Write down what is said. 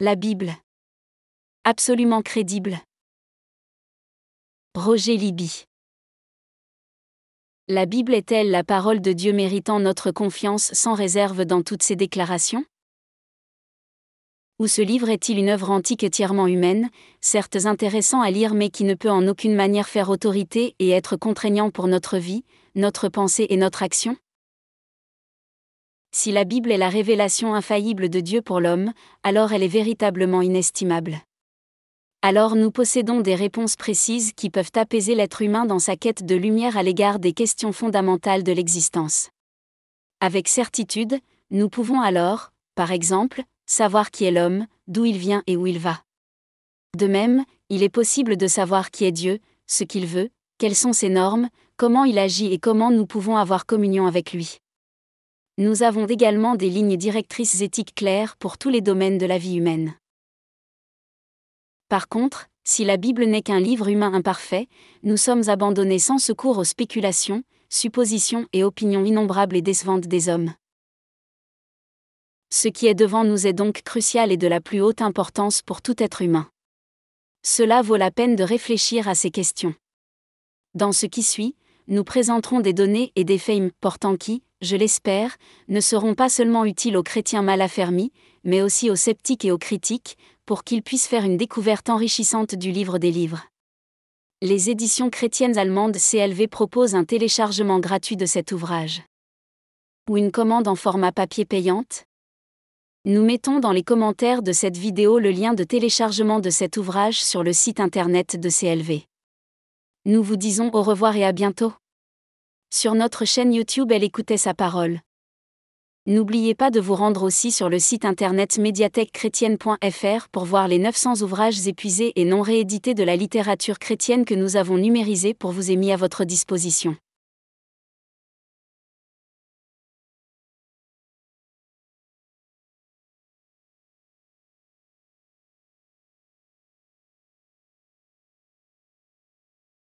La Bible. Absolument crédible. Roger Libby. La Bible est-elle la parole de Dieu méritant notre confiance sans réserve dans toutes ses déclarations Ou ce livre est-il une œuvre antique tièrement humaine, certes intéressant à lire mais qui ne peut en aucune manière faire autorité et être contraignant pour notre vie, notre pensée et notre action si la Bible est la révélation infaillible de Dieu pour l'homme, alors elle est véritablement inestimable. Alors nous possédons des réponses précises qui peuvent apaiser l'être humain dans sa quête de lumière à l'égard des questions fondamentales de l'existence. Avec certitude, nous pouvons alors, par exemple, savoir qui est l'homme, d'où il vient et où il va. De même, il est possible de savoir qui est Dieu, ce qu'il veut, quelles sont ses normes, comment il agit et comment nous pouvons avoir communion avec lui nous avons également des lignes directrices éthiques claires pour tous les domaines de la vie humaine. Par contre, si la Bible n'est qu'un livre humain imparfait, nous sommes abandonnés sans secours aux spéculations, suppositions et opinions innombrables et décevantes des hommes. Ce qui est devant nous est donc crucial et de la plus haute importance pour tout être humain. Cela vaut la peine de réfléchir à ces questions. Dans ce qui suit, nous présenterons des données et des faits portant qui, je l'espère, ne seront pas seulement utiles aux chrétiens mal affermis, mais aussi aux sceptiques et aux critiques, pour qu'ils puissent faire une découverte enrichissante du livre des livres. Les éditions chrétiennes allemandes CLV proposent un téléchargement gratuit de cet ouvrage. Ou une commande en format papier payante Nous mettons dans les commentaires de cette vidéo le lien de téléchargement de cet ouvrage sur le site internet de CLV. Nous vous disons au revoir et à bientôt. Sur notre chaîne YouTube, elle écoutait sa parole. N'oubliez pas de vous rendre aussi sur le site internet médiathèquechrétienne.fr pour voir les 900 ouvrages épuisés et non réédités de la littérature chrétienne que nous avons numérisés pour vous et mis à votre disposition.